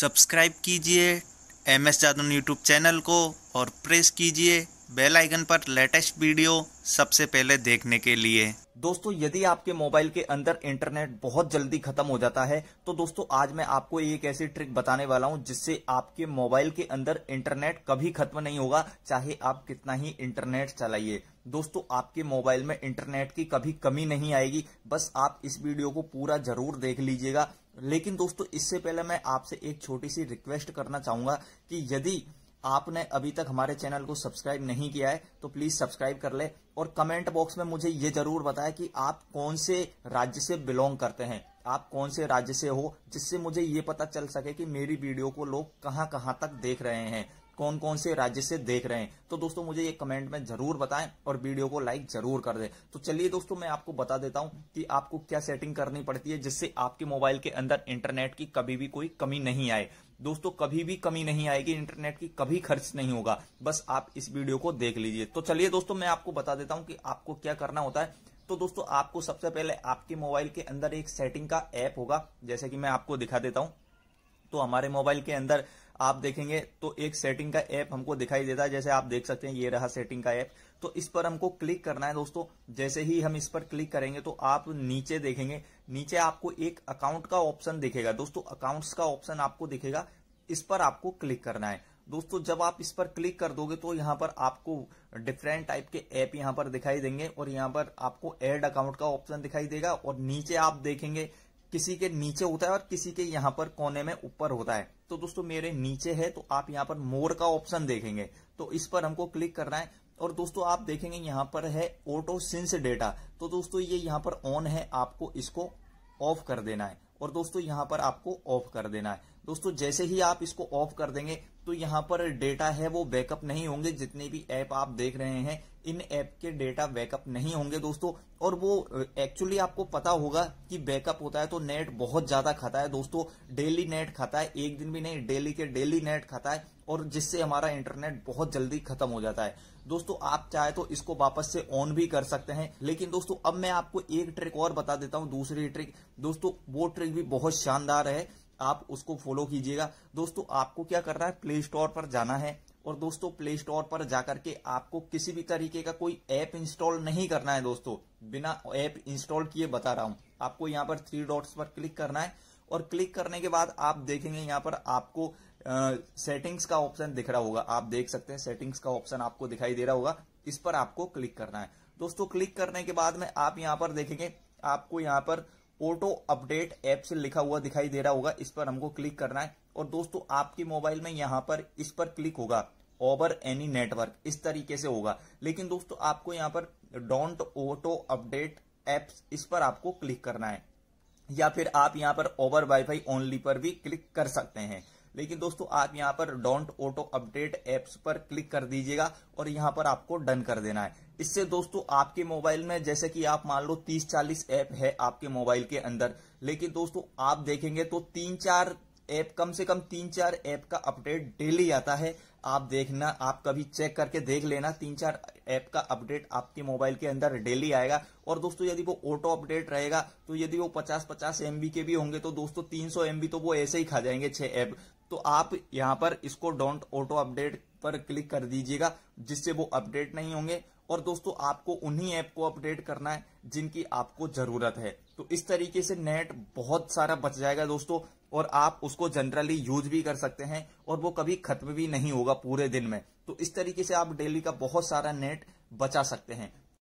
subscribe कीजिए M S Jadoon YouTube channel को और प्रेस कीजिए बेल आइकन पर लेटेस्ट वीडियो सबसे पहले देखने के लिए दोस्तों यदि आपके मोबाइल के अंदर इंटरनेट बहुत जल्दी खत्म हो जाता है तो दोस्तों आज मैं आपको एक ऐसी ट्रिक बताने वाला हूं जिससे आपके मोबाइल के अंदर इंटरनेट कभी खत्म नहीं होगा चाहे आप कितना ही इंटरनेट चलाइए दोस्तों आपके मोबाइल में इंटरनेट की कभी कमी नहीं आएगी बस आप इस वीडियो को पूरा जरूर देख लीजिएगा लेकिन दोस्तों इससे पहले मैं आपसे एक छोटी सी रिक्वेस्ट करना चाहूंगा कि यदि आपने अभी तक हमारे चैनल को सब्सक्राइब नहीं किया है तो प्लीज सब्सक्राइब कर ले और कमेंट बॉक्स में मुझे ये जरूर बताएं कि आप कौन से राज्य से बिलोंग करते हैं आप कौन से राज्य से हो जिससे मुझे ये पता चल सके कि मेरी वीडियो को लोग कहाँ कहाँ तक देख रहे हैं कौन कौन से राज्य से देख रहे हैं तो दोस्तों मुझे ये कमेंट में जरूर बताएं और वीडियो को लाइक जरूर कर दें तो चलिए दोस्तों मैं आपको बता देता हूं कि आपको क्या सेटिंग करनी पड़ती है जिससे आपके मोबाइल के अंदर इंटरनेट की कभी भी कोई कमी नहीं आए दोस्तों कभी भी कमी नहीं आएगी इंटरनेट की कभी खर्च नहीं होगा बस आप इस वीडियो को देख लीजिए तो चलिए दोस्तों मैं आपको बता देता हूं कि आपको क्या करना होता है तो दोस्तों आपको सबसे पहले आपके मोबाइल के अंदर एक सेटिंग का ऐप होगा जैसे कि मैं आपको दिखा देता हूं तो हमारे मोबाइल के अंदर आप देखेंगे तो एक सेटिंग का ऐप हमको दिखाई देता है जैसे आप देख सकते हैं ये रहा सेटिंग का ऐप तो इस पर हमको क्लिक करना है दोस्तों जैसे ही हम इस पर क्लिक करेंगे तो आप नीचे देखेंगे नीचे आपको एक अकाउंट का ऑप्शन दिखेगा दोस्तों अकाउंट्स का ऑप्शन आपको दिखेगा इस पर आपको क्लिक करना है दोस्तों जब आप इस पर क्लिक कर दोगे तो यहाँ पर आपको डिफरेंट टाइप के ऐप यहाँ पर दिखाई देंगे और यहाँ पर आपको एड अकाउंट का ऑप्शन दिखाई देगा और नीचे आप देखेंगे किसी के नीचे होता है और किसी के यहाँ पर कोने में ऊपर होता है तो दोस्तों मेरे नीचे है तो आप यहाँ पर मोर का ऑप्शन देखेंगे तो इस पर हमको क्लिक करना है और दोस्तों आप देखेंगे यहाँ पर है ऑटो सिंस डेटा तो दोस्तों ये यहाँ पर ऑन है आपको इसको ऑफ कर देना है और दोस्तों यहां पर आपको ऑफ कर देना है दोस्तों जैसे ही आप इसको ऑफ कर देंगे तो यहां पर डेटा है वो बैकअप नहीं होंगे जितने भी ऐप आप देख रहे हैं इन ऐप के डेटा बैकअप नहीं होंगे दोस्तों और वो एक्चुअली आपको पता होगा कि बैकअप होता है तो नेट बहुत ज्यादा खाता है दोस्तों डेली नेट खाता है एक दिन भी नहीं डेली के डेली नेट खाता है और जिससे हमारा इंटरनेट बहुत जल्दी खत्म हो जाता है दोस्तों आप चाहे तो इसको वापस से ऑन भी कर सकते हैं लेकिन दोस्तों अब मैं आपको एक ट्रिक और बता देता हूं दूसरी ट्रिक दोस्तों वो ट्रिक भी बहुत शानदार है आप उसको फॉलो कीजिएगा दोस्तों आपको क्या करना है प्ले स्टोर पर जाना है और दोस्तों प्ले स्टोर पर जाकर के आपको किसी भी तरीके का कोई ऐप इंस्टॉल नहीं करना है दोस्तों बिना ऐप इंस्टॉल किए बता रहा हूं आपको यहां पर थ्री डॉट्स पर क्लिक करना है और क्लिक करने के बाद आप देखेंगे यहाँ पर आपको सेटिंग्स का ऑप्शन दिख रहा होगा आप देख सकते हैं सेटिंग्स का ऑप्शन आपको दिखाई दे रहा होगा इस पर आपको क्लिक करना है दोस्तों क्लिक करने के बाद में आप यहाँ पर देखेंगे आपको यहाँ पर ऑटो अपडेट एप से लिखा हुआ दिखाई दे रहा होगा इस पर हमको क्लिक करना है और दोस्तों आपके मोबाइल में यहाँ पर इस पर क्लिक होगा ओवर एनी नेटवर्क इस तरीके से होगा लेकिन दोस्तों आपको यहाँ पर डोंट ऑटो अपडेट एप्स इस पर आपको क्लिक करना है या फिर आप यहाँ पर ओवर वाईफाई ओनली पर भी क्लिक कर सकते हैं लेकिन दोस्तों आप यहाँ पर डोंट ऑटो अपडेट एप्स पर क्लिक कर दीजिएगा और यहाँ पर आपको डन कर देना है इससे दोस्तों आपके मोबाइल में जैसे कि आप मान लो 30-40 ऐप है आपके मोबाइल के अंदर लेकिन दोस्तों आप देखेंगे तो तीन चार ऐप कम से कम तीन चार ऐप का अपडेट डेली आता है आप देखना आप कभी चेक करके देख लेना तीन चार ऐप का अपडेट आपके मोबाइल के अंदर डेली आएगा और दोस्तों यदि वो ऑटो अपडेट रहेगा तो यदि वो 50 50 एमबी के भी होंगे तो दोस्तों 300 सौ तो वो ऐसे ही खा जाएंगे छह ऐप तो आप यहां पर इसको डोंट ऑटो अपडेट पर क्लिक कर दीजिएगा जिससे वो अपडेट नहीं होंगे और दोस्तों आपको उन्हीं ऐप को अपडेट करना है जिनकी आपको जरूरत है तो इस तरीके से नेट बहुत सारा बच जाएगा दोस्तों और आप उसको जनरली यूज भी कर सकते हैं और वो कभी खत्म भी नहीं होगा पूरे दिन में तो इस तरीके से आप डेली का बहुत सारा नेट बचा सकते हैं